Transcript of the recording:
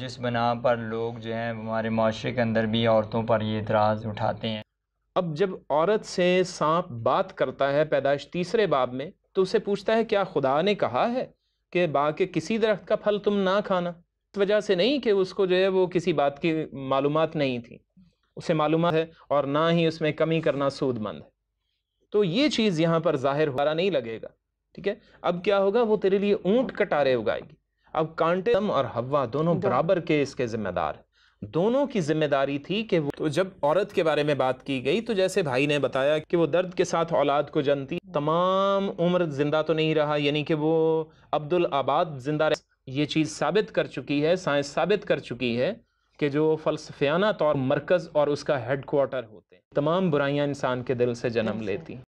जिस बना पर लोग जो हैं हमारे माशरे के अंदर भी औरतों पर ये इतराज़ उठाते हैं अब जब औरत से सांप बात करता है पैदाइश तीसरे बाब में तो उसे पूछता है क्या खुदा ने कहा है कि बा के किसी दरख्त का फल तुम ना खाना इस वजह से नहीं कि उसको जो है वो किसी बात की मालूम नहीं थी उसे मालूम है और ना ही उसमें कमी करना सूदमंद है तो ये चीज़ यहाँ पर ज़ाहिर हो रहा नहीं लगेगा ठीक है अब क्या होगा वो तेरे लिए ऊँट कटारे उगाएगी अब कांटे और हवा दोनों बराबर के इसके जिम्मेदार दोनों की जिम्मेदारी थी कि वो तो जब औरत के बारे में बात की गई तो जैसे भाई ने बताया कि वो दर्द के साथ औलाद को जनती तमाम उम्र जिंदा तो नहीं रहा यानी कि वो अब्दुल आबाद जिंदा ये चीज़ साबित कर चुकी है साइंस साबित कर चुकी है कि जो फलसफियाना तौर मरकज़ और उसका हेड क्वार्टर होते हैं तमाम बुराइयाँ इंसान के दिल से जन्म लेती